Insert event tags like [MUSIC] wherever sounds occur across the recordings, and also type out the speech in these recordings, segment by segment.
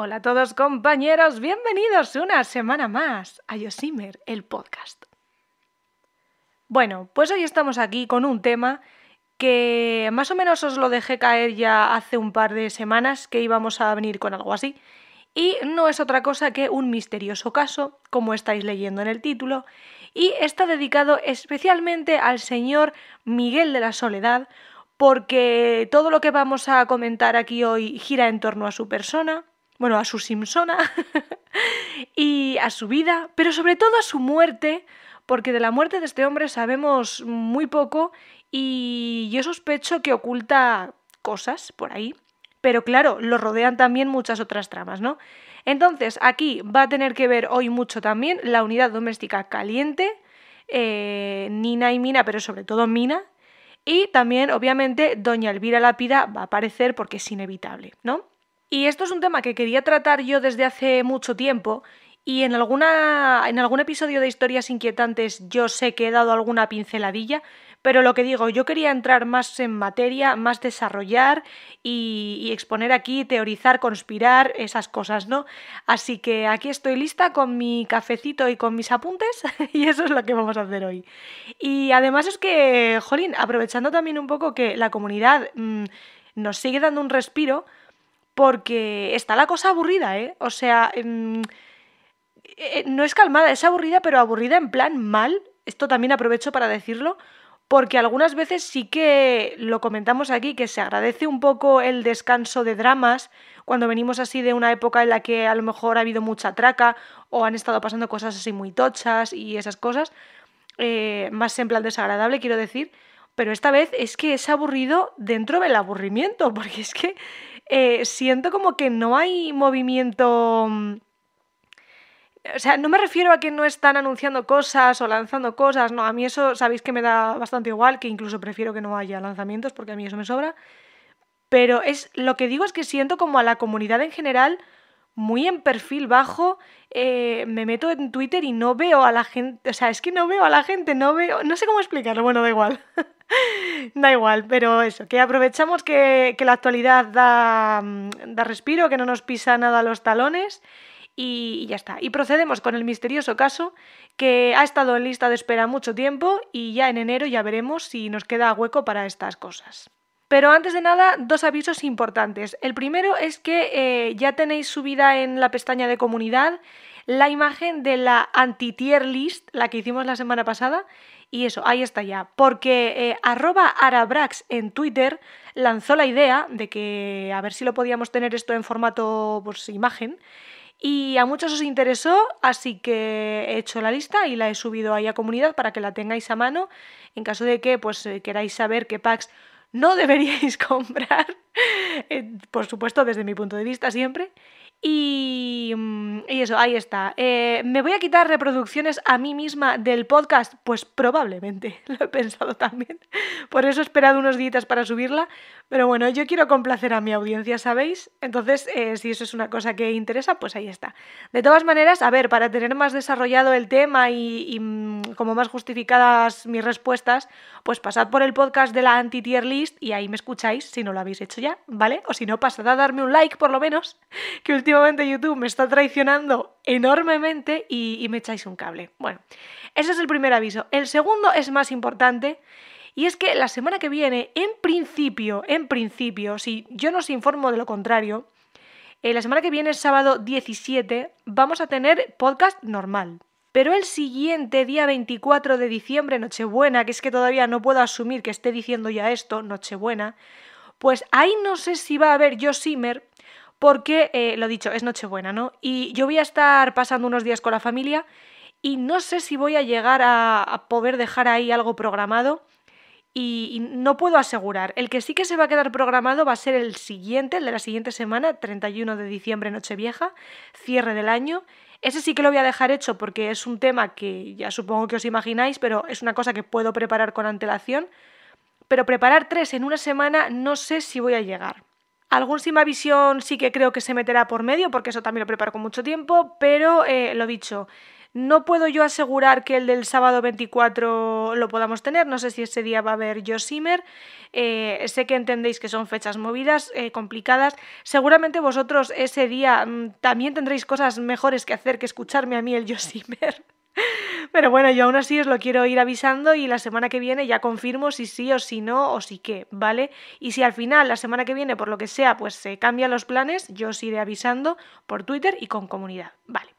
Hola a todos compañeros, bienvenidos una semana más a Yosimer, el podcast. Bueno, pues hoy estamos aquí con un tema que más o menos os lo dejé caer ya hace un par de semanas que íbamos a venir con algo así. Y no es otra cosa que un misterioso caso, como estáis leyendo en el título, y está dedicado especialmente al señor Miguel de la Soledad, porque todo lo que vamos a comentar aquí hoy gira en torno a su persona, bueno, a su Simpsona [LAUGHS] y a su vida, pero sobre todo a su muerte, porque de la muerte de este hombre sabemos muy poco y yo sospecho que oculta cosas por ahí. Pero claro, lo rodean también muchas otras tramas, ¿no? Entonces, aquí va a tener que ver hoy mucho también la unidad doméstica caliente, eh, Nina y Mina, pero sobre todo Mina, y también, obviamente, Doña Elvira Lápida va a aparecer porque es inevitable, ¿no? Y esto es un tema que quería tratar yo desde hace mucho tiempo y en, alguna, en algún episodio de Historias Inquietantes yo sé que he dado alguna pinceladilla, pero lo que digo, yo quería entrar más en materia, más desarrollar y, exponer aquí, teorizar, conspirar, esas cosas, ¿no? Así que aquí estoy lista con mi cafecito y con mis apuntes [LAUGHS] y eso es lo que vamos a hacer hoy. Y además es que, Jolín, aprovechando también un poco que la comunidad mm, nos sigue dando un respiro, porque está la cosa aburrida, ¿eh? O sea, em, eh, eh, no es calmada, es aburrida, pero aburrida en plan mal. Esto también aprovecho para decirlo, porque algunas veces sí que lo comentamos aquí, que se agradece un poco el descanso de dramas, cuando venimos así de una época en la que a lo mejor ha habido mucha traca o han estado pasando cosas así muy tochas y esas cosas, eh, más en plan desagradable quiero decir, pero esta vez es que es aburrido dentro del aburrimiento, [LAUGHS] porque es que eh, siento como que no hay movimiento... Mm, o sea, no me refiero a que no están anunciando cosas o lanzando cosas, no, a mí eso sabéis que me da bastante igual, que incluso prefiero que no haya lanzamientos porque a mí eso me sobra. Pero es lo que digo es que siento como a la comunidad en general muy en perfil bajo, eh, me meto en Twitter y no veo a la gente, o sea, es que no veo a la gente, no veo, no sé cómo explicarlo, bueno, da igual. [LAUGHS] [LAUGHS] da igual, pero eso, que aprovechamos que, la actualidad mm, da, respiro, que no nos pisa nada los talones y, ya está. Y procedemos con el misterioso caso que ha estado en lista de espera mucho tiempo y ya en enero ya veremos si nos queda hueco para estas cosas. Pero antes de nada, dos avisos importantes. El primero es que eh, ya tenéis subida en la pestaña de comunidad la imagen de la anti-tier list, la que hicimos la semana pasada, y eso, ahí está ya. Porque eh, arroba arabrax en Twitter lanzó la idea de que a ver si lo podíamos tener esto en formato pues, imagen. Y a muchos os interesó, así que he hecho la lista y la he subido ahí a comunidad para que la tengáis a mano en caso de que pues, eh, queráis saber qué packs no [LAUGHS] deberíais comprar, eh, por supuesto desde mi punto de vista siempre. Mm, y, eso, ahí está. Eh, ¿Me voy a quitar reproducciones a mí misma del podcast? Pues probablemente, [LAUGHS] lo he pensado también. Por eso he esperado unos días para subirla. Pero bueno, yo quiero complacer a mi audiencia, ¿sabéis? Entonces, eh, si eso es una cosa que interesa, pues ahí está. De todas maneras, a ver, para tener más desarrollado el tema y, mm, como más justificadas mis respuestas, pues pasad por el podcast de la anti-tier list y ahí me escucháis si no lo habéis hecho ya, ¿vale? O si no, pasad a darme un like por lo menos, [LAUGHS] que últimamente YouTube me está traicionando enormemente y, me echáis un cable. Bueno, ese es el primer aviso. El segundo es más importante. Y es que la semana que viene, en principio, en principio, si yo no os informo de lo contrario, eh, la semana que viene, sábado 17, vamos a tener podcast normal. Pero el siguiente día 24 de diciembre, Nochebuena, que es que todavía no puedo asumir que esté diciendo ya esto, Nochebuena, pues ahí no sé si va a haber yo Simmer porque, eh, lo dicho, es Nochebuena, ¿no? Y yo voy a estar pasando unos días con la familia y no sé si voy a llegar a, poder dejar ahí algo programado y, y, no puedo asegurar. El que sí que se va a quedar programado va a ser el siguiente, el de la siguiente semana, 31 de diciembre, Nochevieja, cierre del año. Ese sí que lo voy a dejar hecho porque es un tema que ya supongo que os imagináis, pero es una cosa que puedo preparar con antelación. Pero preparar tres en una semana no sé si voy a llegar. Algún Simavisión sí que creo que se meterá por medio, porque eso también lo preparo con mucho tiempo, pero eh, lo dicho, no puedo yo asegurar que el del sábado 24 lo podamos tener, no sé si ese día va a haber Josimer, eh, sé que entendéis que son fechas movidas, eh, complicadas, seguramente vosotros ese día mm, también tendréis cosas mejores que hacer que escucharme a mí el Josimer. [LAUGHS] Pero bueno, yo aún así os lo quiero ir avisando y la semana que viene ya confirmo si sí o si no o si qué, ¿vale? Y si al final, la semana que viene, por lo que sea, pues se cambian los planes, yo os iré avisando por Twitter y con comunidad, ¿vale?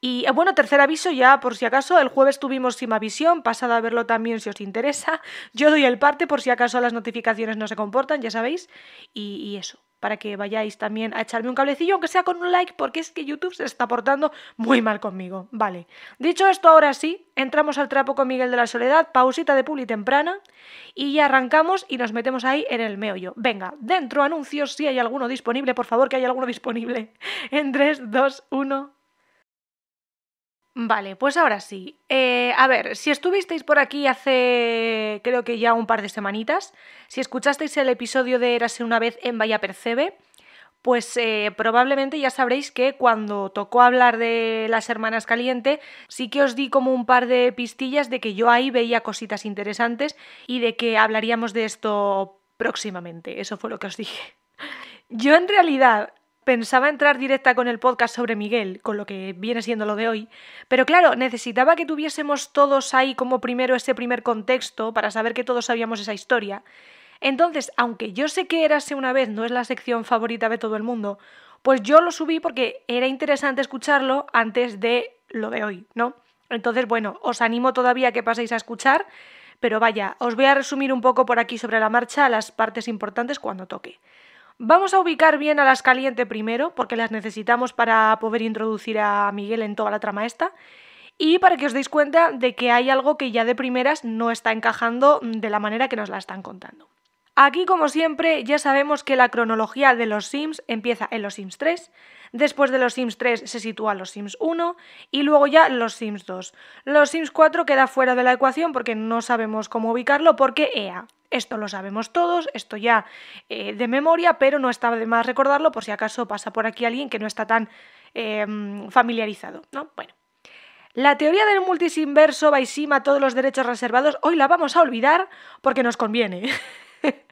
Y eh, bueno, tercer aviso ya por si acaso, el jueves tuvimos Visión pasad a verlo también si os interesa. Yo doy el parte por si acaso las notificaciones no se comportan, ya sabéis. y eso para que vayáis también a echarme un cablecillo, aunque sea con un like, porque es que YouTube se está portando muy mal conmigo. Vale. Dicho esto, ahora sí, entramos al trapo con Miguel de la Soledad, pausita de puli temprana, y ya arrancamos y nos metemos ahí en el meollo. Venga, dentro anuncios, si hay alguno disponible, por favor, que haya alguno disponible. [LAUGHS] En 3, 2, 1... Vale, pues ahora sí. Eh, a ver, si estuvisteis por aquí hace creo que ya un par de semanitas, si escuchasteis el episodio de Érase una vez en Vaya Percebe, pues eh, probablemente ya sabréis que cuando tocó hablar de las hermanas caliente, sí que os di como un par de pistillas de que yo ahí veía cositas interesantes y de que hablaríamos de esto próximamente. Eso fue lo que os dije. [LAUGHS] Yo en realidad Pensaba entrar directa con el podcast sobre Miguel, con lo que viene siendo lo de hoy, pero claro, necesitaba que tuviésemos todos ahí como primero ese primer contexto para saber que todos sabíamos esa historia. Entonces, aunque yo sé que erase una vez no es la sección favorita de todo el mundo, pues yo lo subí porque era interesante escucharlo antes de lo de hoy, ¿no? Entonces, bueno, os animo todavía a que paséis a escuchar, pero vaya, os voy a resumir un poco por aquí sobre la marcha las partes importantes cuando toque. Vamos a ubicar bien a las caliente primero, porque las necesitamos para poder introducir a Miguel en toda la trama esta. Y para que os deis cuenta de que hay algo que ya de primeras no está encajando de la manera que nos la están contando. Aquí, como siempre, ya sabemos que la cronología de los Sims empieza en los Sims 3, después de los Sims 3 se sitúa los Sims 1 y luego ya los Sims 2. Los Sims 4 queda fuera de la ecuación porque no sabemos cómo ubicarlo porque EA. Esto lo sabemos todos, esto ya eh, de memoria, pero no está de más recordarlo por si acaso pasa por aquí alguien que no está tan em, familiarizado. ¿no? Bueno. La teoría del multisinverso a todos los derechos reservados hoy la vamos a olvidar porque nos conviene. [LAUGHS]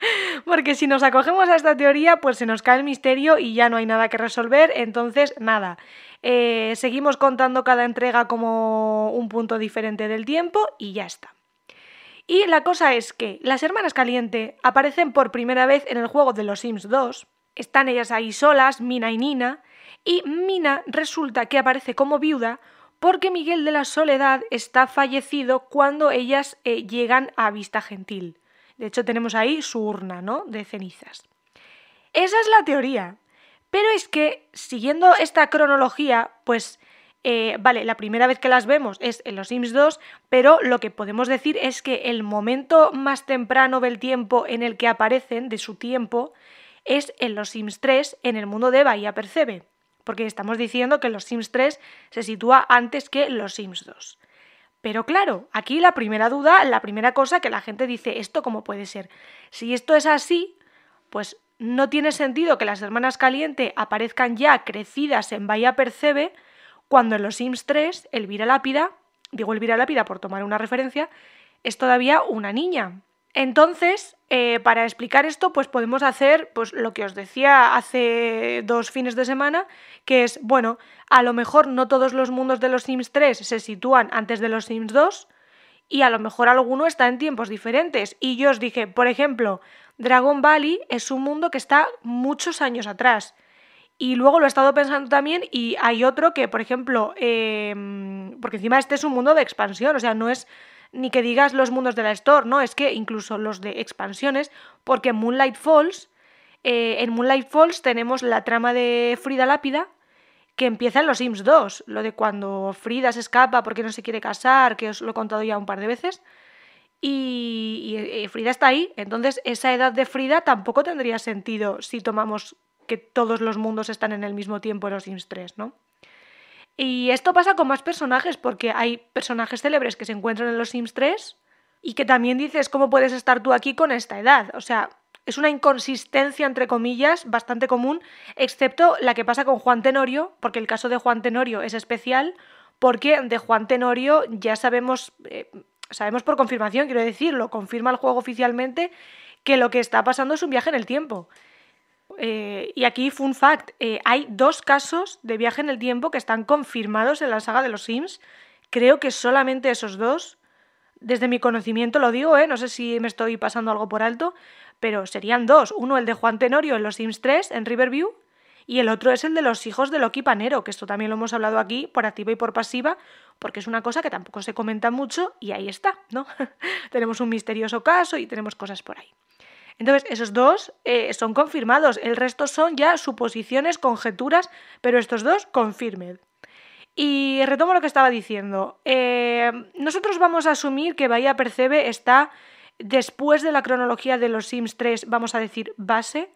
Porque si nos acogemos a esta teoría, pues se nos cae el misterio y ya no hay nada que resolver. Entonces, nada. Eh, seguimos contando cada entrega como un punto diferente del tiempo y ya está. Y la cosa es que las hermanas Caliente aparecen por primera vez en el juego de los Sims 2. Están ellas ahí solas, Mina y Nina, y Mina resulta que aparece como viuda porque Miguel de la Soledad está fallecido cuando ellas eh, llegan a Vista Gentil. De hecho, tenemos ahí su urna, ¿no? De cenizas. Esa es la teoría. Pero es que, siguiendo esta cronología, pues eh, vale, la primera vez que las vemos es en los Sims 2, pero lo que podemos decir es que el momento más temprano del tiempo en el que aparecen, de su tiempo, es en los Sims 3, en el mundo de Bahía Percebe, porque estamos diciendo que los Sims 3 se sitúa antes que los Sims 2. Pero claro, aquí la primera duda, la primera cosa que la gente dice, ¿esto cómo puede ser? Si esto es así, pues no tiene sentido que las hermanas Caliente aparezcan ya crecidas en Bahía Percebe, cuando en Los Sims 3 Elvira Lápida, digo Elvira Lápida por tomar una referencia, es todavía una niña. Entonces, eh, para explicar esto, pues podemos hacer pues, lo que os decía hace dos fines de semana, que es, bueno, a lo mejor no todos los mundos de los Sims 3 se sitúan antes de los Sims 2 y a lo mejor alguno está en tiempos diferentes. Y yo os dije, por ejemplo, Dragon Valley es un mundo que está muchos años atrás. Y luego lo he estado pensando también y hay otro que, por ejemplo, em, porque encima este es un mundo de expansión, o sea, no es ni que digas los mundos de la Store, ¿no? Es que incluso los de expansiones, porque en Moonlight Falls, eh, en Moonlight Falls tenemos la trama de Frida Lápida, que empieza en los Sims 2, lo de cuando Frida se escapa porque no se quiere casar, que os lo he contado ya un par de veces, y eh, Frida está ahí, entonces esa edad de Frida tampoco tendría sentido si tomamos que todos los mundos están en el mismo tiempo en los Sims 3, ¿no? Y esto pasa con más personajes, porque hay personajes célebres que se encuentran en los Sims 3 y que también dices, ¿cómo puedes estar tú aquí con esta edad? O sea, es una inconsistencia, entre comillas, bastante común, excepto la que pasa con Juan Tenorio, porque el caso de Juan Tenorio es especial, porque de Juan Tenorio ya sabemos, eh, sabemos por confirmación, quiero decirlo, confirma el juego oficialmente, que lo que está pasando es un viaje en el tiempo. Eh, y aquí, fun fact, eh, hay dos casos de viaje en el tiempo que están confirmados en la saga de los Sims. Creo que solamente esos dos, desde mi conocimiento lo digo, ¿eh? no sé si me estoy pasando algo por alto, pero serían dos. Uno el de Juan Tenorio en los Sims 3, en Riverview, y el otro es el de los hijos de Loki Panero, que esto también lo hemos hablado aquí por activa y por pasiva, porque es una cosa que tampoco se comenta mucho y ahí está, ¿no? [LAUGHS] tenemos un misterioso caso y tenemos cosas por ahí. Entonces, esos dos eh, son confirmados, el resto son ya suposiciones, conjeturas, pero estos dos confirmed. Y retomo lo que estaba diciendo. Eh, nosotros vamos a asumir que Bahía Percebe está después de la cronología de los Sims 3, vamos a decir base,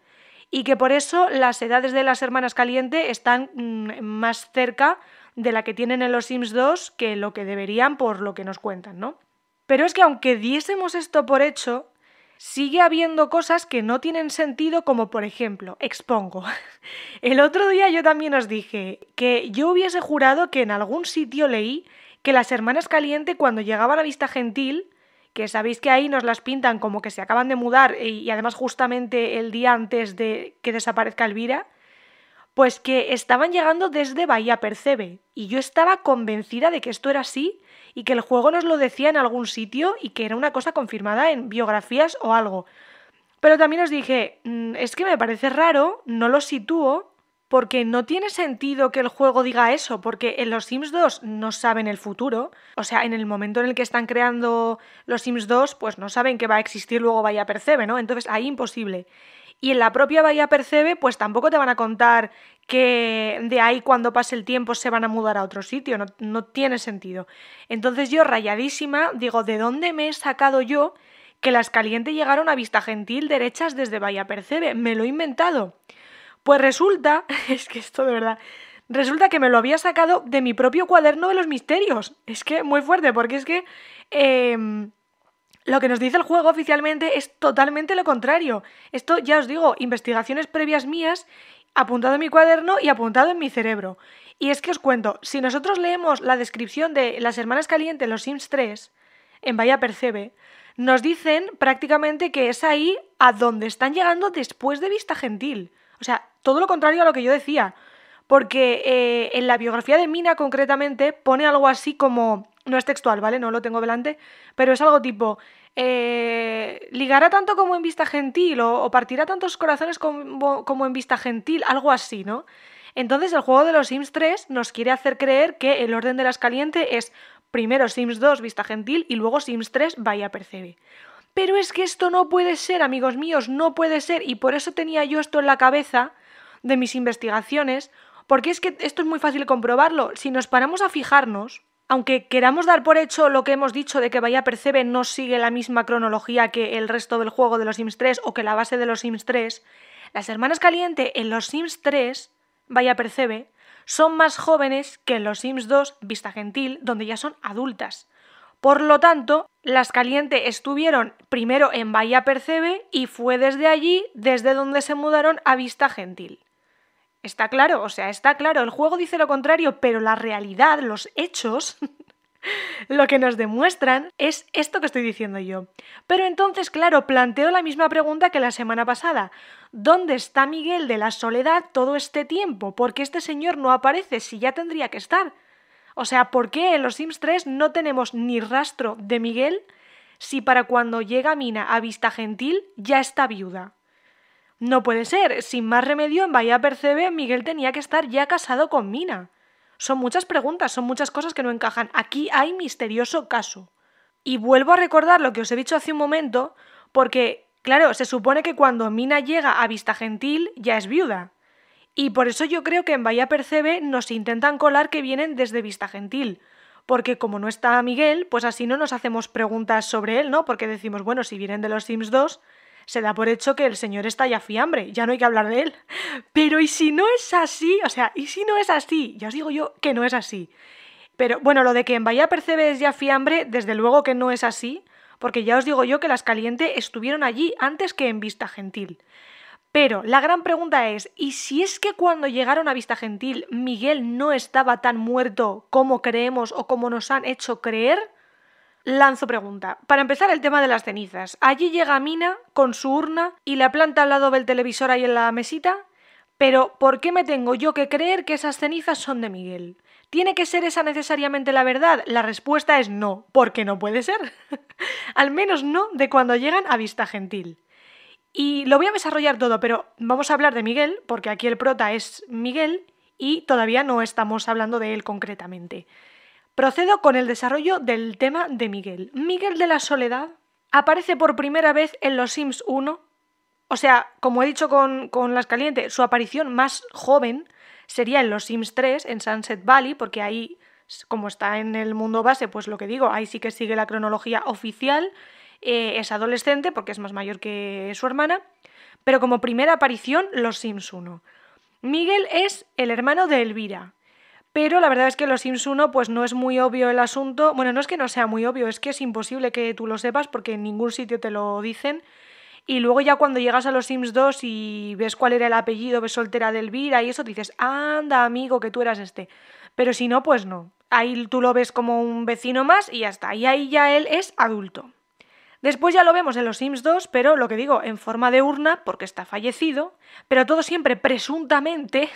y que por eso las edades de las hermanas caliente están mm, más cerca de la que tienen en los Sims 2 que lo que deberían por lo que nos cuentan, ¿no? Pero es que aunque diésemos esto por hecho, sigue habiendo cosas que no tienen sentido, como por ejemplo, expongo. [LAUGHS] El otro día yo también os dije que yo hubiese jurado que en algún sitio leí que las hermanas Caliente cuando llegaban a Vista Gentil, que sabéis que ahí nos las pintan como que se acaban de mudar y, además justamente el día antes de que desaparezca Elvira, pues que estaban llegando desde Bahía Percebe y yo estaba convencida de que esto era así y que el juego nos lo decía en algún sitio y que era una cosa confirmada en biografías o algo. Pero también os dije, mm, es que me parece raro, no lo sitúo, porque no tiene sentido que el juego diga eso, porque en los Sims 2 no saben el futuro, o sea, en el momento en el que están creando los Sims 2, pues no saben que va a existir luego Vaya Percebe, ¿no? Entonces ahí imposible. Y en la propia Bahía Percebe, pues tampoco te van a contar que de ahí cuando pase el tiempo se van a mudar a otro sitio, no, tiene sentido. Entonces yo rayadísima digo, ¿de dónde me he sacado yo que las calientes llegaron a Vista Gentil derechas desde Bahía Percebe? Me lo he inventado. Pues resulta, [LAUGHS] es que esto de verdad, resulta que me lo había sacado de mi propio cuaderno de los misterios. Es que muy fuerte, porque es que em, lo que nos dice el juego oficialmente es totalmente lo contrario. Esto, ya os digo, investigaciones previas mías apuntado en mi cuaderno y apuntado en mi cerebro. Y es que os cuento, si nosotros leemos la descripción de Las Hermanas Calientes, Los Sims 3, en Vaya Percebe, nos dicen prácticamente que es ahí a donde están llegando después de Vista Gentil. O sea, todo lo contrario a lo que yo decía. Porque eh, en la biografía de Mina concretamente pone algo así como, no es textual, ¿vale? No lo tengo delante, pero es algo tipo, eh, ligará tanto como en vista gentil o, partirá tantos corazones como, en vista gentil, algo así, ¿no? Entonces el juego de los Sims 3 nos quiere hacer creer que el orden de las caliente es primero Sims 2 vista gentil y luego Sims 3 vaya percebe. Pero es que esto no puede ser, amigos míos, no puede ser y por eso tenía yo esto en la cabeza de mis investigaciones, porque es que esto es muy fácil comprobarlo. Si nos paramos a fijarnos, aunque queramos dar por hecho lo que hemos dicho de que Bahía Percebe no sigue la misma cronología que el resto del juego de los Sims 3 o que la base de los Sims 3, las hermanas Caliente en los Sims 3, Bahía Percebe, son más jóvenes que en los Sims 2, Vista Gentil, donde ya son adultas. Por lo tanto, las Caliente estuvieron primero en Bahía Percebe y fue desde allí desde donde se mudaron a Vista Gentil. Está claro, o sea, está claro, el juego dice lo contrario, pero la realidad, los hechos, [LAUGHS] lo que nos demuestran es esto que estoy diciendo yo. Pero entonces, claro, planteo la misma pregunta que la semana pasada. ¿Dónde está Miguel de la Soledad todo este tiempo? ¿Por qué este señor no aparece si ya tendría que estar? O sea, ¿por qué en los Sims 3 no tenemos ni rastro de Miguel si para cuando llega Mina a Vista Gentil ya está viuda? No puede ser. Sin más remedio, en Bahía Percebe, Miguel tenía que estar ya casado con Mina. Son muchas preguntas, son muchas cosas que no encajan. Aquí hay misterioso caso. Y vuelvo a recordar lo que os he dicho hace un momento, porque, claro, se supone que cuando Mina llega a Vista Gentil ya es viuda. Y por eso yo creo que en Bahía Percebe nos intentan colar que vienen desde Vista Gentil. Porque como no está Miguel, pues así no nos hacemos preguntas sobre él, ¿no? Porque decimos, bueno, si vienen de los Sims 2, se da por hecho que el señor está ya fiambre, ya no hay que hablar de él. Pero ¿y si no es así? O sea, ¿y si no es así? Ya os digo yo que no es así. Pero bueno, lo de que en Bahía Percebes ya fiambre, desde luego que no es así, porque ya os digo yo que las caliente estuvieron allí antes que en Vista Gentil. Pero la gran pregunta es, ¿y si es que cuando llegaron a Vista Gentil Miguel no estaba tan muerto como creemos o como nos han hecho creer? Lanzo pregunta. Para empezar, el tema de las cenizas. Allí llega Mina con su urna y la planta al lado del televisor ahí en la mesita. Pero, ¿por qué me tengo yo que creer que esas cenizas son de Miguel? ¿Tiene que ser esa necesariamente la verdad? La respuesta es no, porque no puede ser. [LAUGHS] al menos no de cuando llegan a Vista Gentil. Y lo voy a desarrollar todo, pero vamos a hablar de Miguel, porque aquí el prota es Miguel y todavía no estamos hablando de él concretamente. Procedo con el desarrollo del tema de Miguel. Miguel de la Soledad aparece por primera vez en Los Sims 1. O sea, como he dicho con, Las Calientes, su aparición más joven sería en Los Sims 3, en Sunset Valley, porque ahí, como está en el mundo base, pues lo que digo, ahí sí que sigue la cronología oficial. Eh, es adolescente porque es más mayor que su hermana. Pero como primera aparición, Los Sims 1. Miguel es el hermano de Elvira, pero la verdad es que los Sims 1 pues no es muy obvio el asunto. Bueno, no es que no sea muy obvio, es que es imposible que tú lo sepas porque en ningún sitio te lo dicen. Y luego ya cuando llegas a los Sims 2 y ves cuál era el apellido, ves soltera de Elvira y eso, dices, anda amigo, que tú eras este. Pero si no, pues no. Ahí tú lo ves como un vecino más y ya está. Y ahí ya él es adulto. Después ya lo vemos en los Sims 2, pero lo que digo, en forma de urna, porque está fallecido, pero todo siempre presuntamente.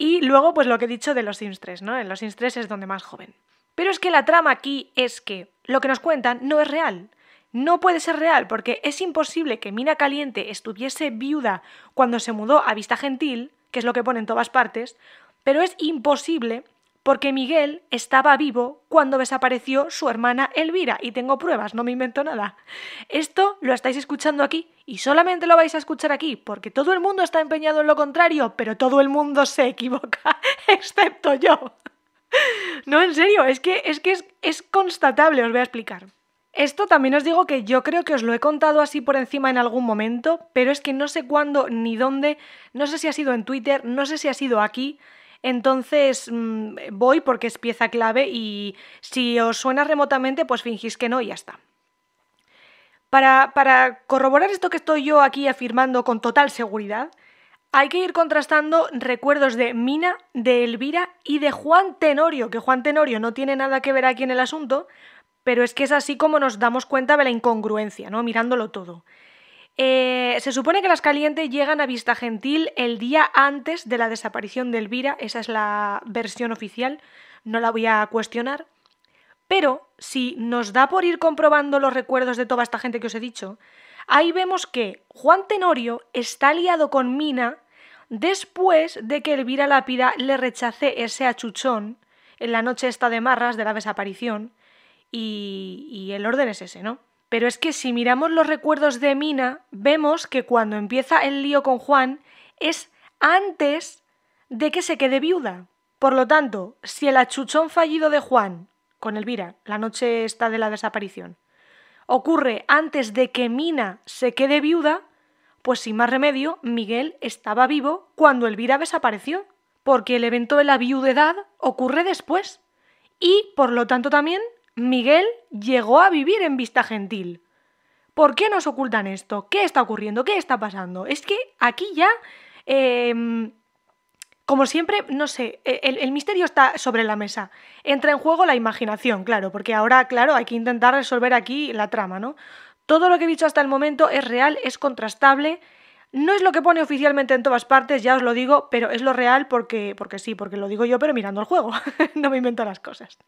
Y luego, pues lo que he dicho de los Sims 3, ¿no? En los Sims 3 es donde más joven. Pero es que la trama aquí es que lo que nos cuentan no es real. No puede ser real porque es imposible que Mina Caliente estuviese viuda cuando se mudó a Vista Gentil, que es lo que pone en todas partes, pero es imposible porque Miguel estaba vivo cuando desapareció su hermana Elvira, y tengo pruebas, no me invento nada. Esto lo estáis escuchando aquí, y solamente lo vais a escuchar aquí, porque todo el mundo está empeñado en lo contrario, pero todo el mundo se equivoca, [LAUGHS] excepto yo. No, en serio, es que es, que es, constatable, os voy a explicar. Esto también os digo que yo creo que os lo he contado así por encima en algún momento, pero es que no sé cuándo ni dónde, no sé si ha sido en Twitter, no sé si ha sido aquí, entonces mm, voy porque es pieza clave y si os suena remotamente, pues fingís que no y ya está. Para, para corroborar esto que estoy yo aquí afirmando con total seguridad, hay que ir contrastando recuerdos de Mina, de Elvira y de Juan Tenorio, que Juan Tenorio no tiene nada que ver aquí en el asunto, pero es que es así como nos damos cuenta de la incongruencia, ¿no? Mirándolo todo. Eh, se supone que las Calientes llegan a Vista Gentil el día antes de la desaparición de Elvira, esa es la versión oficial, no la voy a cuestionar. Pero si nos da por ir comprobando los recuerdos de toda esta gente que os he dicho, ahí vemos que Juan Tenorio está liado con Mina después de que Elvira Lápida le rechace ese achuchón en la noche esta de marras de la desaparición. y el orden es ese, ¿no? Pero es que si miramos los recuerdos de Mina, vemos que cuando empieza el lío con Juan es antes de que se quede viuda. Por lo tanto, si el achuchón fallido de Juan con Elvira, la noche está de la desaparición, ocurre antes de que Mina se quede viuda, pues sin más remedio, Miguel estaba vivo cuando Elvira desapareció, porque el evento de la viudedad ocurre después y, por lo tanto, también Miguel llegó a vivir en Vista Gentil. ¿Por qué nos ocultan esto? ¿Qué está ocurriendo? ¿Qué está pasando? Es que aquí ya, em, como siempre, no sé, e, el, misterio está sobre la mesa. Entra en juego la imaginación, claro, porque ahora, claro, hay que intentar resolver aquí la trama, ¿no? Todo lo que he dicho hasta el momento es real, es contrastable. No es lo que pone oficialmente en todas partes, ya os lo digo, pero es lo real porque, porque sí, porque lo digo yo, pero mirando el juego. [LAUGHS] no me invento las cosas.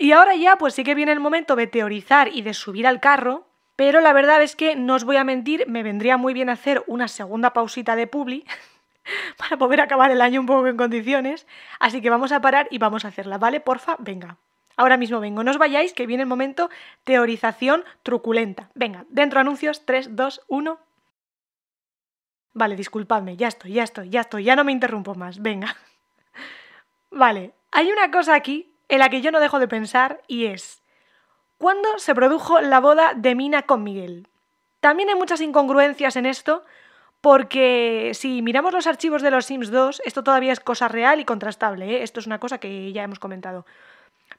Y ahora ya, pues sí que viene el momento de teorizar y de subir al carro, pero la verdad es que no os voy a mentir, me vendría muy bien hacer una segunda pausita de publi [LAUGHS] para poder acabar el año un poco en condiciones. Así que vamos a parar y vamos a hacerla, ¿vale? Porfa, venga. Ahora mismo vengo, no os vayáis, que viene el momento teorización truculenta. Venga, dentro anuncios, 3, 2, 1. Vale, disculpadme, ya estoy, ya estoy, ya estoy, ya no me interrumpo más, venga. [LAUGHS] Vale, hay una cosa aquí en la que yo no dejo de pensar y es, ¿cuándo se produjo la boda de Mina con Miguel? También hay muchas incongruencias en esto, porque si miramos los archivos de los Sims 2, esto todavía es cosa real y contrastable, ¿eh? esto es una cosa que ya hemos comentado.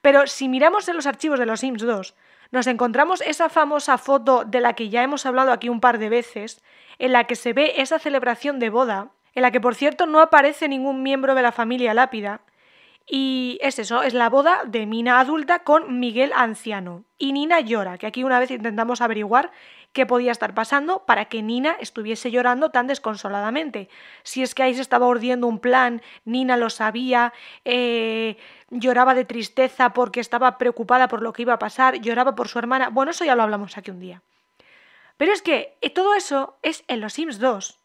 Pero si miramos en los archivos de los Sims 2, nos encontramos esa famosa foto de la que ya hemos hablado aquí un par de veces, en la que se ve esa celebración de boda, en la que por cierto no aparece ningún miembro de la familia lápida, y es eso, es la boda de Mina adulta con Miguel anciano. Y Nina llora, que aquí una vez intentamos averiguar qué podía estar pasando para que Nina estuviese llorando tan desconsoladamente. Si es que ahí se estaba ordiendo un plan, Nina lo sabía, eh, lloraba de tristeza porque estaba preocupada por lo que iba a pasar, lloraba por su hermana. Bueno, eso ya lo hablamos aquí un día. Pero es que eh, todo eso es en los Sims 2.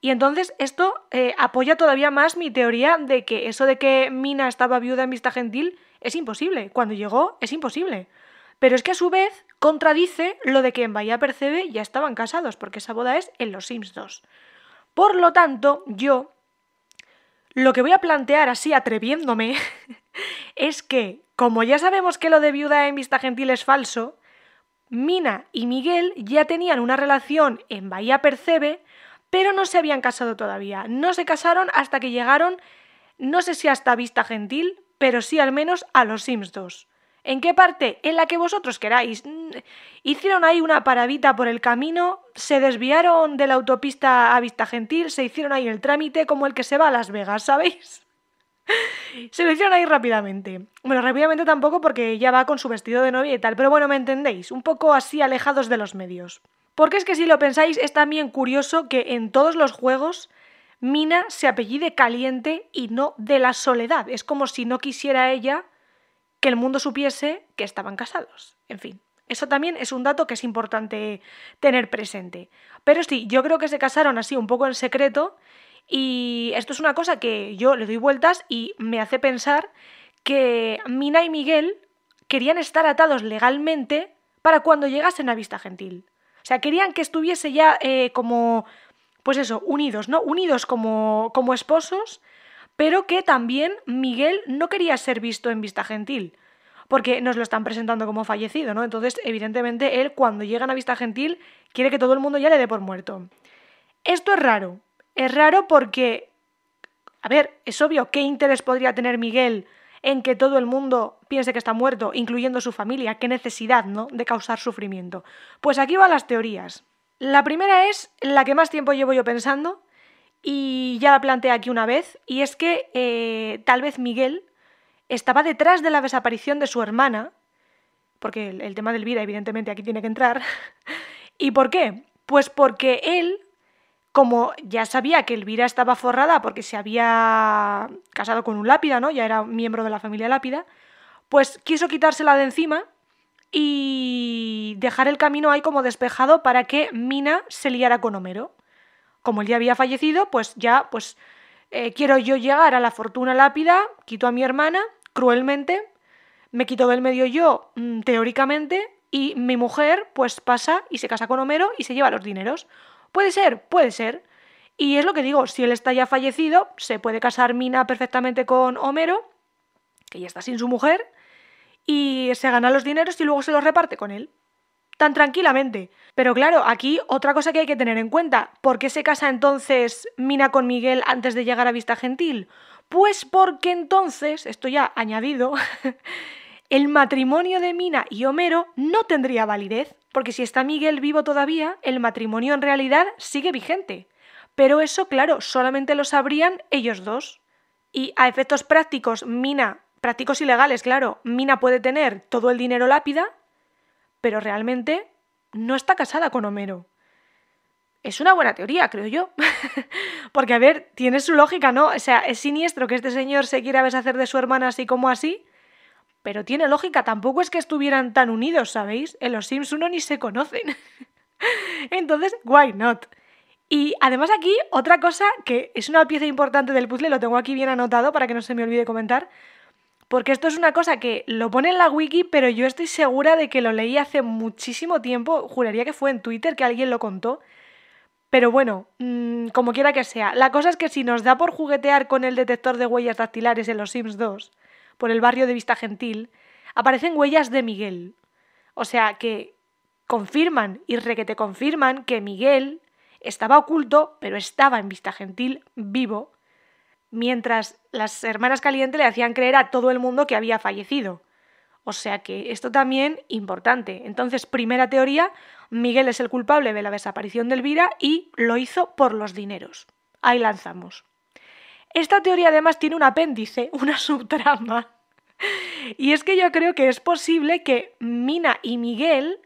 Y entonces esto eh, apoya todavía más mi teoría de que eso de que Mina estaba viuda en Vista Gentil es imposible. Cuando llegó es imposible. Pero es que a su vez contradice lo de que en Bahía Percebe ya estaban casados, porque esa boda es en Los Sims 2. Por lo tanto, yo lo que voy a plantear así atreviéndome [LAUGHS] es que, como ya sabemos que lo de viuda en Vista Gentil es falso, Mina y Miguel ya tenían una relación en Bahía Percebe pero no se habían casado todavía. No se casaron hasta que llegaron, no sé si hasta Vista Gentil, pero sí al menos a los Sims 2. ¿En qué parte? En la que vosotros queráis. Mm, hicieron ahí una paradita por el camino, se desviaron de la autopista a Vista Gentil, se hicieron ahí el trámite como el que se va a Las Vegas, ¿sabéis? [LAUGHS] se lo hicieron ahí rápidamente. Bueno, rápidamente tampoco porque ya va con su vestido de novia y tal, pero bueno, me entendéis, un poco así alejados de los medios. Porque es que si lo pensáis, es también curioso que en todos los juegos Mina se apellide Caliente y no de la Soledad. Es como si no quisiera ella que el mundo supiese que estaban casados. En fin, eso también es un dato que es importante tener presente. Pero sí, yo creo que se casaron así un poco en secreto y esto es una cosa que yo le doy vueltas y me hace pensar que Mina y Miguel querían estar atados legalmente para cuando llegasen a Vista Gentil. O sea, querían que estuviese ya eh, como, pues eso, unidos, ¿no? Unidos como, como esposos, pero que también Miguel no quería ser visto en Vista Gentil, porque nos lo están presentando como fallecido, ¿no? Entonces, evidentemente, él cuando llegan a Vista Gentil quiere que todo el mundo ya le dé por muerto. Esto es raro. Es raro porque, a ver, es obvio, ¿qué interés podría tener Miguel? en que todo el mundo piense que está muerto, incluyendo su familia. Qué necesidad, ¿no?, de causar sufrimiento. Pues aquí van las teorías. La primera es la que más tiempo llevo yo pensando y ya la planteé aquí una vez, y es que eh, tal vez Miguel estaba detrás de la desaparición de su hermana, porque el, tema del vida, evidentemente aquí tiene que entrar. [LAUGHS] ¿Y por qué? Pues porque él como ya sabía que Elvira estaba forrada porque se había casado con un lápida, ¿no? Ya era miembro de la familia lápida, pues quiso quitársela de encima y dejar el camino ahí como despejado para que Mina se liara con Homero. Como él ya había fallecido, pues ya, pues eh, quiero yo llegar a la fortuna lápida, quito a mi hermana, cruelmente, me quito del medio yo, mm, teóricamente, y mi mujer pues pasa y se casa con Homero y se lleva los dineros. Puede ser, puede ser. Y es lo que digo, si él está ya fallecido, se puede casar Mina perfectamente con Homero, que ya está sin su mujer, y se gana los dineros y luego se los reparte con él. Tan tranquilamente. Pero claro, aquí otra cosa que hay que tener en cuenta. ¿Por qué se casa entonces Mina con Miguel antes de llegar a Vista Gentil? Pues porque entonces, esto ya añadido, [LAUGHS] el matrimonio de Mina y Homero no tendría validez porque si está Miguel vivo todavía, el matrimonio en realidad sigue vigente. Pero eso, claro, solamente lo sabrían ellos dos. Y a efectos prácticos, Mina, prácticos y legales, claro, Mina puede tener todo el dinero lápida, pero realmente no está casada con Homero. Es una buena teoría, creo yo. [LAUGHS] porque, a ver, tiene su lógica, ¿no? O sea, es siniestro que este señor se quiera deshacer de su hermana así como así, pero tiene lógica, tampoco es que estuvieran tan unidos, ¿sabéis? En los Sims 1 ni se conocen. [LAUGHS] Entonces, why not? Y además aquí, otra cosa que es una pieza importante del puzzle, lo tengo aquí bien anotado para que no se me olvide comentar, porque esto es una cosa que lo pone en la wiki, pero yo estoy segura de que lo leí hace muchísimo tiempo, juraría que fue en Twitter que alguien lo contó, pero bueno, mm, como quiera que sea, la cosa es que si nos da por juguetear con el detector de huellas dactilares en los Sims 2, por el barrio de Vista Gentil, aparecen huellas de Miguel. O sea que confirman y requete confirman que Miguel estaba oculto, pero estaba en Vista Gentil vivo, mientras las hermanas Caliente le hacían creer a todo el mundo que había fallecido. O sea que esto también importante. Entonces, primera teoría, Miguel es el culpable de la desaparición de Elvira y lo hizo por los dineros. Ahí lanzamos. Esta teoría además tiene un apéndice, [LAUGHS] una subtrama. Y es que yo creo que es posible que Mina y Miguel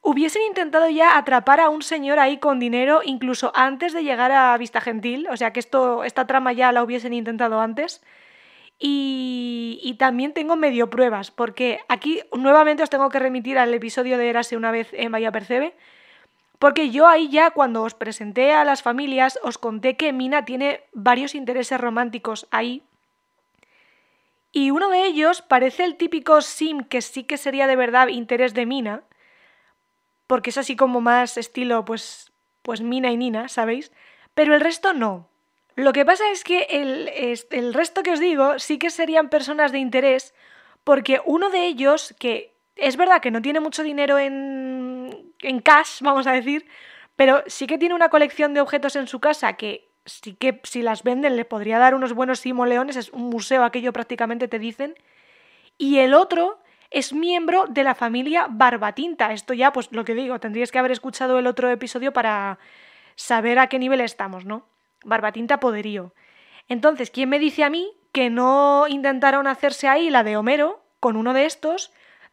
hubiesen intentado ya atrapar a un señor ahí con dinero incluso antes de llegar a Vista Gentil, o sea que esto, esta trama ya la hubiesen intentado antes. Y, y, también tengo medio pruebas, porque aquí nuevamente os tengo que remitir al episodio de Érase una vez en Bahía Percebe, porque yo ahí ya cuando os presenté a las familias os conté que Mina tiene varios intereses románticos ahí. Y uno de ellos parece el típico sim que sí que sería de verdad interés de Mina, porque es así como más estilo pues pues Mina y Nina, ¿sabéis? Pero el resto no. Lo que pasa es que el, el resto que os digo sí que serían personas de interés, porque uno de ellos, que es verdad que no tiene mucho dinero en en cash, vamos a decir, pero sí que tiene una colección de objetos en su casa que sí que si las venden le podría dar unos buenos simoleones, es un museo aquello prácticamente te dicen. Y el otro es miembro de la familia Barbatinta. Esto ya, pues lo que digo, tendrías que haber escuchado el otro episodio para saber a qué nivel estamos, ¿no? Barbatinta poderío. Entonces, ¿quién me dice a mí que no intentaron hacerse ahí la de Homero con uno de estos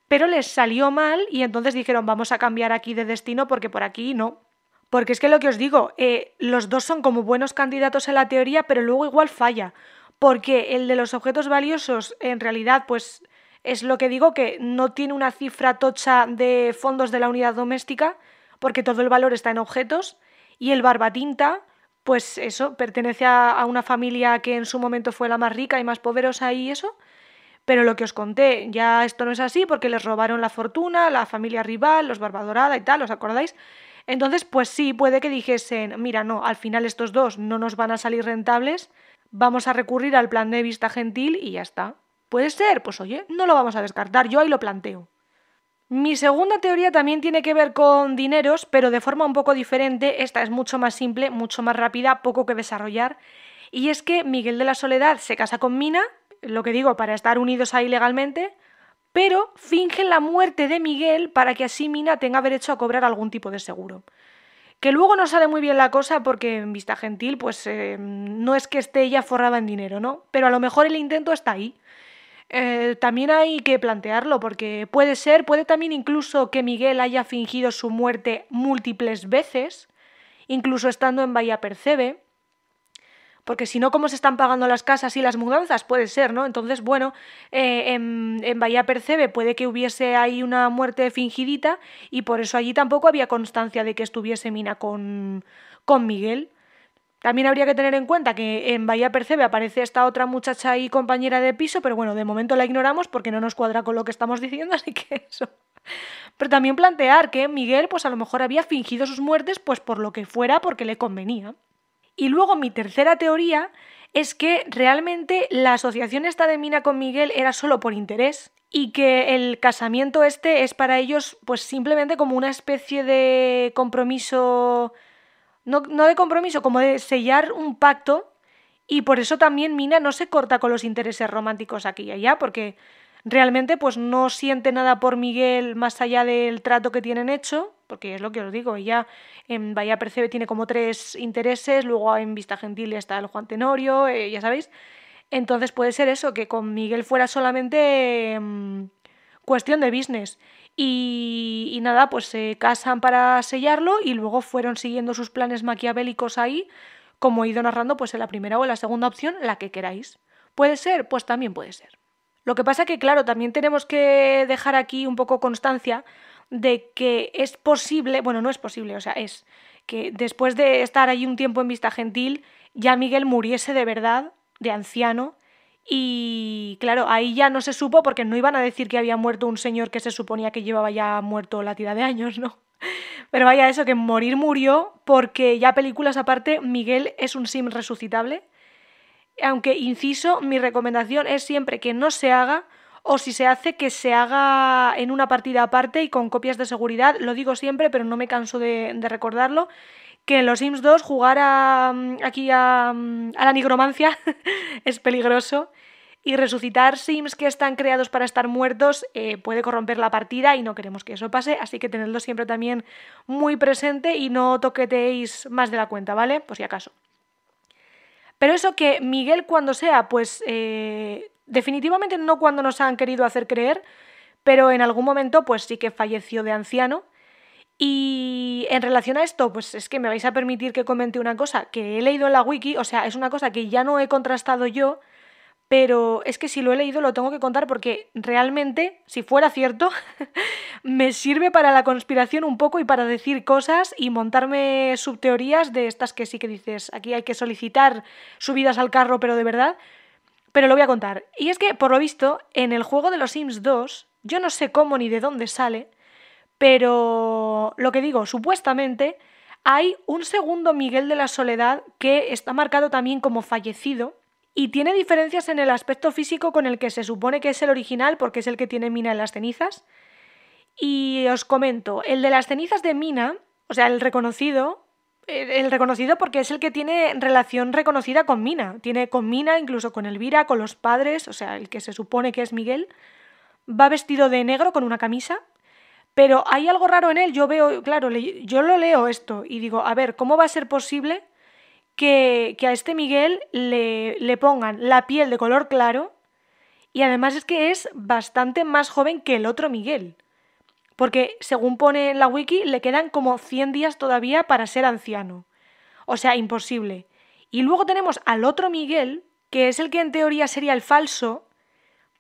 pero les salió mal y entonces dijeron vamos a cambiar aquí de destino porque por aquí no. Porque es que lo que os digo, eh, los dos son como buenos candidatos a la teoría, pero luego igual falla, porque el de los objetos valiosos en realidad pues es lo que digo que no tiene una cifra tocha de fondos de la unidad doméstica, porque todo el valor está en objetos, y el barbatinta, pues eso, pertenece a una familia que en su momento fue la más rica y más poderosa y eso, pero lo que os conté, ya esto no es así porque les robaron la fortuna, la familia rival, los Barbadorada y tal, ¿os acordáis? Entonces, pues sí, puede que dijesen, mira, no, al final estos dos no nos van a salir rentables, vamos a recurrir al plan de vista gentil y ya está. Puede ser, pues oye, no lo vamos a descartar, yo ahí lo planteo. Mi segunda teoría también tiene que ver con dineros, pero de forma un poco diferente, esta es mucho más simple, mucho más rápida, poco que desarrollar, y es que Miguel de la Soledad se casa con Mina, lo que digo, para estar unidos ahí legalmente, pero fingen la muerte de Miguel para que así Mina tenga derecho a cobrar algún tipo de seguro. Que luego no sale muy bien la cosa porque en Vista Gentil pues eh, no es que esté ella forrada en dinero, ¿no? Pero a lo mejor el intento está ahí. Eh, también hay que plantearlo porque puede ser, puede también incluso que Miguel haya fingido su muerte múltiples veces, incluso estando en Bahía Percebe, porque si no, ¿cómo se están pagando las casas y las mudanzas? Puede ser, ¿no? Entonces, bueno, eh, en, Bahía Percebe puede que hubiese ahí una muerte fingidita y por eso allí tampoco había constancia de que estuviese Mina con, con Miguel. También habría que tener en cuenta que en Bahía Percebe aparece esta otra muchacha y compañera de piso, pero bueno, de momento la ignoramos porque no nos cuadra con lo que estamos diciendo, [LAUGHS] así que eso. Pero también plantear que Miguel, pues a lo mejor había fingido sus muertes, pues por lo que fuera, porque le convenía. Y luego mi tercera teoría es que realmente la asociación esta de Mina con Miguel era solo por interés y que el casamiento este es para ellos pues simplemente como una especie de compromiso, no, no de compromiso, como de sellar un pacto y por eso también Mina no se corta con los intereses románticos aquí y allá porque realmente pues no siente nada por Miguel más allá del trato que tienen hecho porque es lo que os digo, ella en Bahía Percebe tiene como tres intereses, luego en Vista Gentil está el Juan Tenorio, eh, ya sabéis. Entonces puede ser eso, que con Miguel fuera solamente em, cuestión de business. Y, nada, pues se casan para sellarlo y luego fueron siguiendo sus planes maquiavélicos ahí, como he ido narrando, pues en la primera o la segunda opción, la que queráis. ¿Puede ser? Pues también puede ser. Lo que pasa que, claro, también tenemos que dejar aquí un poco constancia de que es posible, bueno, no es posible, o sea, es que después de estar ahí un tiempo en Vista Gentil, ya Miguel muriese de verdad, de anciano, y claro, ahí ya no se supo porque no iban a decir que había muerto un señor que se suponía que llevaba ya muerto la tira de años, ¿no? [LAUGHS] Pero vaya eso, que morir murió porque ya películas aparte, Miguel es un sim resucitable. Aunque, inciso, mi recomendación es siempre que no se haga o si se hace que se haga en una partida aparte y con copias de seguridad. Lo digo siempre, pero no me canso de, recordarlo. Que en los Sims 2 jugar a, mm, aquí mm, a, la nigromancia [LAUGHS] es peligroso y resucitar Sims que están creados para estar muertos eh, puede corromper la partida y no queremos que eso pase, así que tenedlo siempre también muy presente y no toqueteéis más de la cuenta, ¿vale? Por si acaso. Pero eso que Miguel cuando sea, pues eh, definitivamente no cuando nos han querido hacer creer, pero en algún momento pues sí que falleció de anciano. Y en relación a esto, pues es que me vais a permitir que comente una cosa que he leído en la wiki, o sea, es una cosa que ya no he contrastado yo, pero es que si lo he leído lo tengo que contar porque realmente, si fuera cierto, [LAUGHS] me sirve para la conspiración un poco y para decir cosas y montarme subteorías de estas que sí que dices, aquí hay que solicitar subidas al carro, pero de verdad, pero lo voy a contar. Y es que, por lo visto, en el juego de los Sims 2, yo no sé cómo ni de dónde sale, pero lo que digo, supuestamente hay un segundo Miguel de la Soledad que está marcado también como fallecido y tiene diferencias en el aspecto físico con el que se supone que es el original porque es el que tiene Mina en las cenizas. Y os comento, el de las cenizas de Mina, o sea, el reconocido, eh, el reconocido porque es el que tiene relación reconocida con Mina. Tiene con Mina, incluso con Elvira, con los padres, o sea, el que se supone que es Miguel. Va vestido de negro con una camisa, pero hay algo raro en él. Yo veo, claro, yo lo leo esto y digo, a ver, ¿cómo va a ser posible que, a este Miguel le, le pongan la piel de color claro? Y además es que es bastante más joven que el otro Miguel porque según pone la wiki, le quedan como 100 días todavía para ser anciano. O sea, imposible. Y luego tenemos al otro Miguel, que es el que en teoría sería el falso,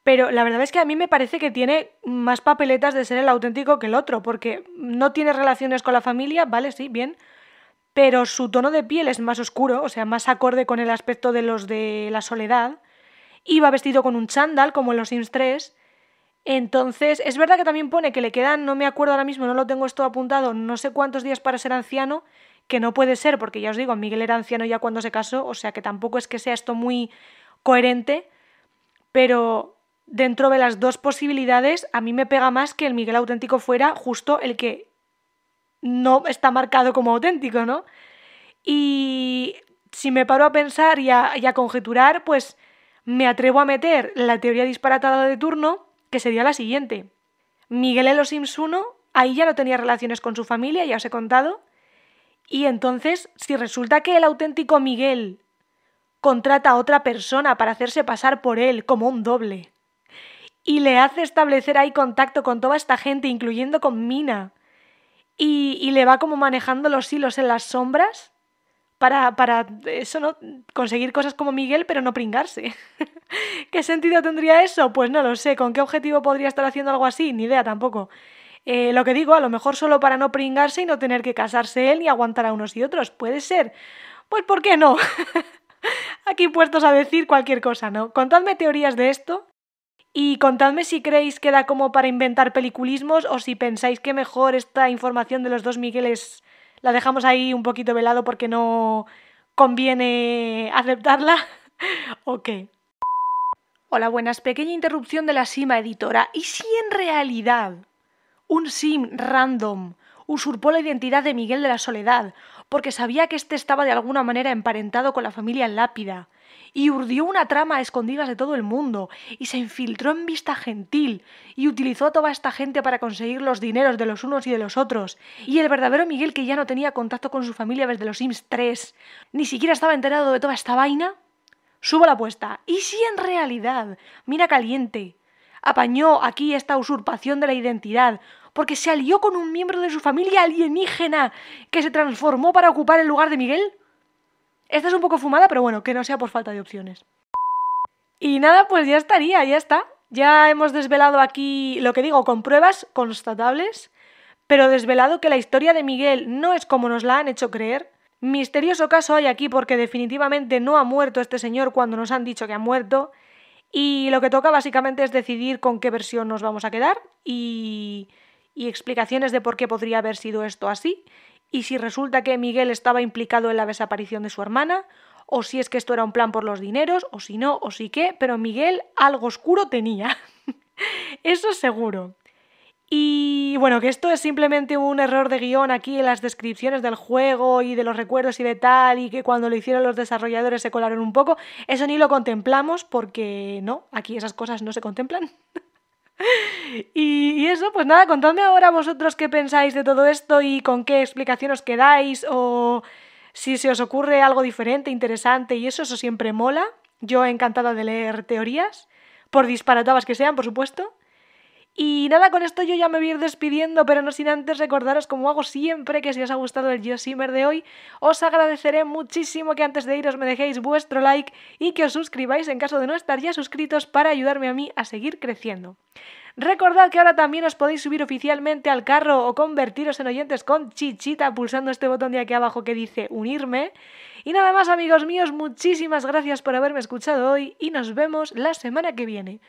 pero la verdad es que a mí me parece que tiene más papeletas de ser el auténtico que el otro, porque no tiene relaciones con la familia, vale, sí, bien, pero su tono de piel es más oscuro, o sea, más acorde con el aspecto de los de la soledad, y va vestido con un chándal, como en los Sims 3, entonces, es verdad que también pone que le quedan, no me acuerdo ahora mismo, no lo tengo esto apuntado, no sé cuántos días para ser anciano, que no puede ser, porque ya os digo, Miguel era anciano ya cuando se casó, o sea que tampoco es que sea esto muy coherente, pero dentro de las dos posibilidades, a mí me pega más que el Miguel auténtico fuera justo el que no está marcado como auténtico, ¿no? Y si me paro a pensar y a, conjeturar, pues me atrevo a meter la teoría disparatada de turno, que sería la siguiente. Miguel en los Sims 1, ahí ya no tenía relaciones con su familia, ya os he contado. Y entonces, si resulta que el auténtico Miguel contrata a otra persona para hacerse pasar por él como un doble y le hace establecer ahí contacto con toda esta gente, incluyendo con Mina, y, y le va como manejando los hilos en las sombras, para, para eso, ¿no? Conseguir cosas como Miguel, pero no pringarse. [LAUGHS] ¿Qué sentido tendría eso? Pues no lo sé. ¿Con qué objetivo podría estar haciendo algo así? Ni idea tampoco. Eh, lo que digo, a lo mejor solo para no pringarse y no tener que casarse él y aguantar a unos y otros. Puede ser. Pues ¿por qué no? [LAUGHS] Aquí puestos a decir cualquier cosa, ¿no? Contadme teorías de esto y contadme si creéis que da como para inventar peliculismos o si pensáis que mejor esta información de los dos Migueles la dejamos ahí un poquito velado porque no conviene aceptarla [LAUGHS] o qué. Hola, buenas. Pequeña interrupción de la SIMA editora. ¿Y si en realidad un SIM random usurpó la identidad de Miguel de la Soledad porque sabía que éste estaba de alguna manera emparentado con la familia Lápida, y urdió una trama a escondidas de todo el mundo, y se infiltró en vista gentil, y utilizó a toda esta gente para conseguir los dineros de los unos y de los otros, y el verdadero Miguel que ya no tenía contacto con su familia desde los Sims 3, ni siquiera estaba enterado de toda esta vaina, subo la apuesta. ¿Y si en realidad, mira caliente, apañó aquí esta usurpación de la identidad porque se alió con un miembro de su familia alienígena que se transformó para ocupar el lugar de Miguel? Esta es un poco fumada, pero bueno, que no sea por falta de opciones. Y nada, pues ya estaría, ya está. Ya hemos desvelado aquí lo que digo con pruebas constatables, pero desvelado que la historia de Miguel no es como nos la han hecho creer. Misterioso caso hay aquí porque definitivamente no ha muerto este señor cuando nos han dicho que ha muerto. Y lo que toca básicamente es decidir con qué versión nos vamos a quedar y y explicaciones de por qué podría haber sido esto así, y si resulta que Miguel estaba implicado en la desaparición de su hermana, o si es que esto era un plan por los dineros, o si no, o si qué, pero Miguel algo oscuro tenía. [LAUGHS] Eso seguro. Y bueno, que esto es simplemente un error de guión aquí en las descripciones del juego y de los recuerdos y de tal, y que cuando lo hicieron los desarrolladores se colaron un poco, eso ni lo contemplamos porque no, aquí esas cosas no se contemplan. [LAUGHS] Y, eso, pues nada, contadme ahora vosotros qué pensáis de todo esto y con qué explicación os quedáis o si se os ocurre algo diferente, interesante y eso, eso siempre mola. Yo encantada de leer teorías, por disparatadas que sean, por supuesto. Y nada, con esto yo ya me voy a ir despidiendo, pero no sin antes recordaros, como hago siempre, que si os ha gustado el Geosimmer de hoy, os agradeceré muchísimo que antes de iros me dejéis vuestro like y que os suscribáis en caso de no estar ya suscritos para ayudarme a mí a seguir creciendo. Recordad que ahora también os podéis subir oficialmente al carro o convertiros en oyentes con chichita pulsando este botón de aquí abajo que dice unirme. Y nada más amigos míos, muchísimas gracias por haberme escuchado hoy y nos vemos la semana que viene.